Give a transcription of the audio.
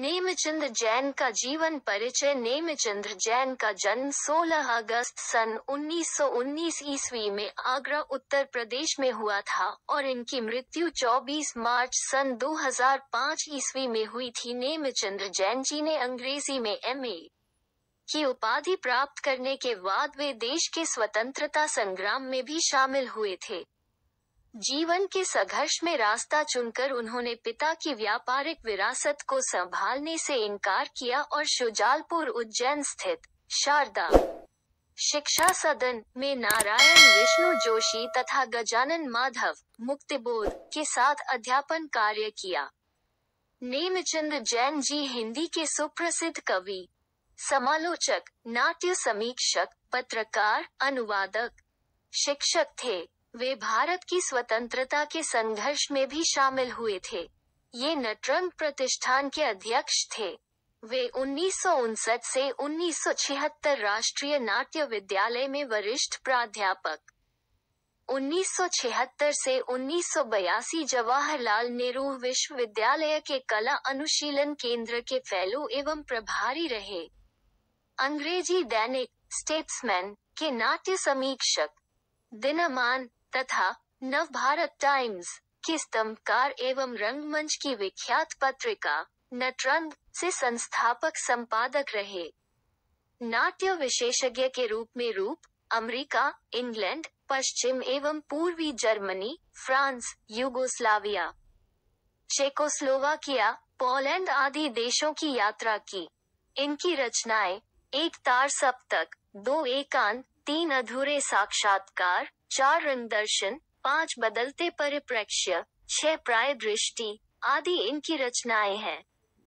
नेमचंद जैन का जीवन परिचय नेमचंद्र जैन का जन्म 16 अगस्त सन 1919 ईस्वी में आगरा उत्तर प्रदेश में हुआ था और इनकी मृत्यु 24 मार्च सन 2005 ईस्वी में हुई थी नेमचंद्र जैन जी ने अंग्रेजी में एमए की उपाधि प्राप्त करने के बाद वे देश के स्वतंत्रता संग्राम में भी शामिल हुए थे जीवन के संघर्ष में रास्ता चुनकर उन्होंने पिता की व्यापारिक विरासत को संभालने से इनकार किया और शुजालपुर उज्जैन स्थित शारदा शिक्षा सदन में नारायण विष्णु जोशी तथा गजानन माधव मुक्तिबोध के साथ अध्यापन कार्य किया नेमचंद जैन जी हिंदी के सुप्रसिद्ध कवि समालोचक नाट्य समीक्षक पत्रकार अनुवादक शिक्षक थे वे भारत की स्वतंत्रता के संघर्ष में भी शामिल हुए थे ये नटरंग प्रतिष्ठान के अध्यक्ष थे वे उन्नीस से उन्नीस राष्ट्रीय नाट्य विद्यालय में वरिष्ठ प्राध्यापक 1976 से 1982 जवाहरलाल नेहरू विश्वविद्यालय के कला अनुशीलन केंद्र के फेलो एवं प्रभारी रहे अंग्रेजी दैनिक स्टेट्समैन के नाट्य समीक्षक दिनमान तथा नव भारत टाइम्स की स्तंभकार एवं रंगमंच की विख्यात पत्रिका नटरंग से संस्थापक संपादक रहे नाट्य विशेषज्ञ के रूप में रूप अमेरिका, इंग्लैंड पश्चिम एवं पूर्वी Germany France Yugoslavia Czechoslovakia Poland आदि देशों की यात्रा की इनकी रचनाएं एक तार सप्तक दो एकांत तीन अधूरे साक्षात्कार चार रंग दर्शन पांच बदलते परिप्रेक्ष्य छह प्राय दृष्टि आदि इनकी रचनाएं हैं